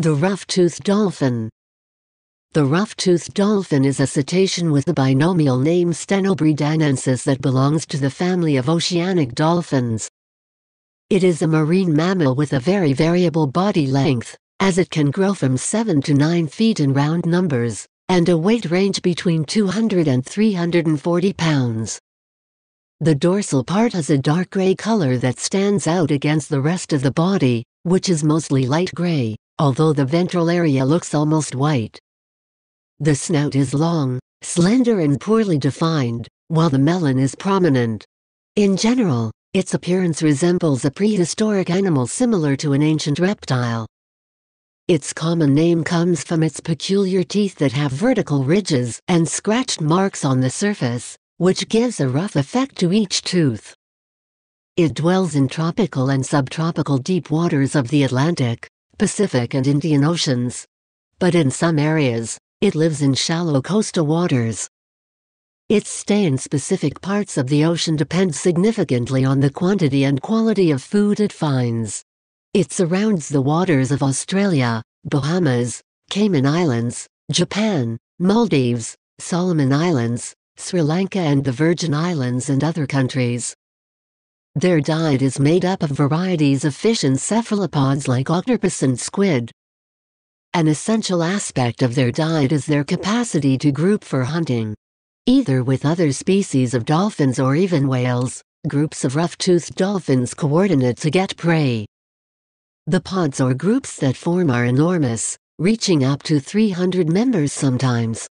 The rough-toothed dolphin. The rough-toothed dolphin is a cetacean with the binomial name Stenobridanensis that belongs to the family of oceanic dolphins. It is a marine mammal with a very variable body length, as it can grow from 7 to 9 feet in round numbers, and a weight range between 200 and 340 pounds. The dorsal part has a dark gray color that stands out against the rest of the body, which is mostly light gray although the ventral area looks almost white. The snout is long, slender and poorly defined, while the melon is prominent. In general, its appearance resembles a prehistoric animal similar to an ancient reptile. Its common name comes from its peculiar teeth that have vertical ridges and scratched marks on the surface, which gives a rough effect to each tooth. It dwells in tropical and subtropical deep waters of the Atlantic, Pacific and Indian Oceans. But in some areas, it lives in shallow coastal waters. Its stay in specific parts of the ocean depends significantly on the quantity and quality of food it finds. It surrounds the waters of Australia, Bahamas, Cayman Islands, Japan, Maldives, Solomon Islands, Sri Lanka and the Virgin Islands and other countries. Their diet is made up of varieties of fish and cephalopods like octopus and squid. An essential aspect of their diet is their capacity to group for hunting. Either with other species of dolphins or even whales, groups of rough-toothed dolphins coordinate to get prey. The pods or groups that form are enormous, reaching up to 300 members sometimes.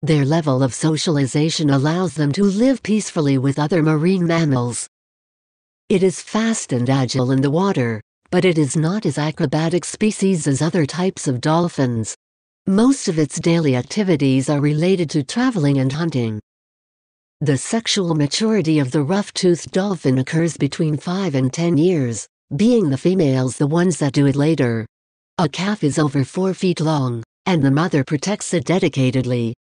Their level of socialization allows them to live peacefully with other marine mammals, it is fast and agile in the water, but it is not as acrobatic species as other types of dolphins. Most of its daily activities are related to traveling and hunting. The sexual maturity of the rough-toothed dolphin occurs between 5 and 10 years, being the females the ones that do it later. A calf is over 4 feet long, and the mother protects it dedicatedly,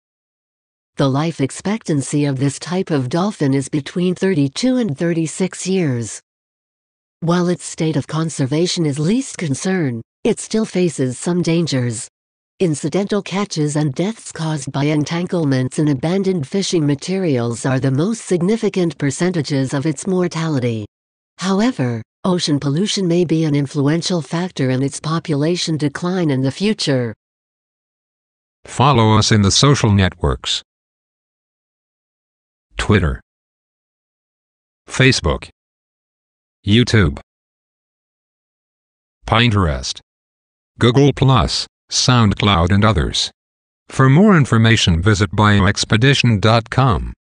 the life expectancy of this type of dolphin is between 32 and 36 years. While its state of conservation is least concern, it still faces some dangers. Incidental catches and deaths caused by entanglements in abandoned fishing materials are the most significant percentages of its mortality. However, ocean pollution may be an influential factor in its population decline in the future. Follow us in the social networks. Twitter, Facebook, YouTube, Pinterest, Google+, SoundCloud and others. For more information visit bioexpedition.com.